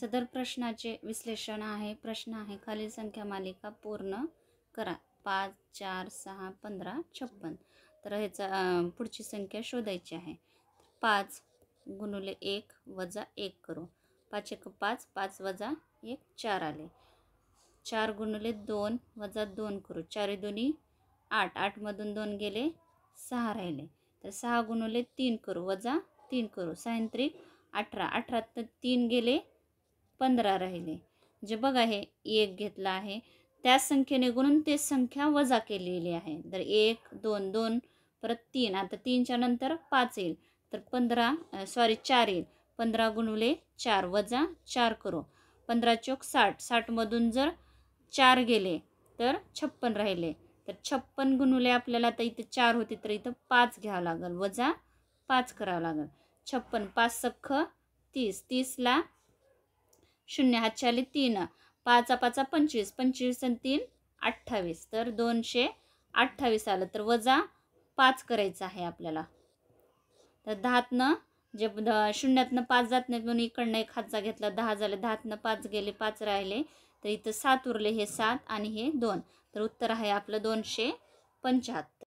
सदर प्रश्नाचे विश्लेषण आहे प्रश्न आहे खालील संख्या मालिका पूर्ण करा पाच चार सहा पंधरा छप्पन तर ह्याचा पुढची संख्या शोधायची आहे पाच गुणुले एक वजा एक करू पाच एक पाच पाच वजा एक चार आले चार गुणुले दोन वजा दोन करू चारी दोन्ही आठ आठमधून दोन गेले सहा राहिले तर सहा गुणुले तीन करू वजा तीन करू सायंत्रिक अठरा अठरा तर तीन गेले पंधरा राहिले जे बघा हे एक घेतला आहे त्याच संख्येने गुणून ते संख्या वजा केलेली आहे तर एक दोन दोन परत तीन आता तीनच्या नंतर पाच येईल तर पंधरा सॉरी चार येईल पंधरा गुणवले चार वजा चार करू पंधरा चोक साठ साठमधून जर चार गेले तर छप्पन राहिले तर छप्पन गुणवले आपल्याला आता इथं चार होते तर इथं पाच घ्यावं लागेल वजा पाच करावं लागेल छप्पन पाच सख्ख तीस तीसला शून्य चाली तीन पाच पाचा पंचवीस पंचवीस आणि तीन अठ्ठावीस तर दोनशे अठ्ठावीस आलं तर वजा पाच करायचं आहे आपल्याला तर दहातनं जे शून्यातनं पाच जात नाही म्हणून इकडनं एक हातचा घेतला दहा झाले दहातनं पाच गेले पाच राहिले तर इथं सात उरले हे सात आणि हे दोन तर उत्तर आहे आपलं दोनशे पंच्याहत्तर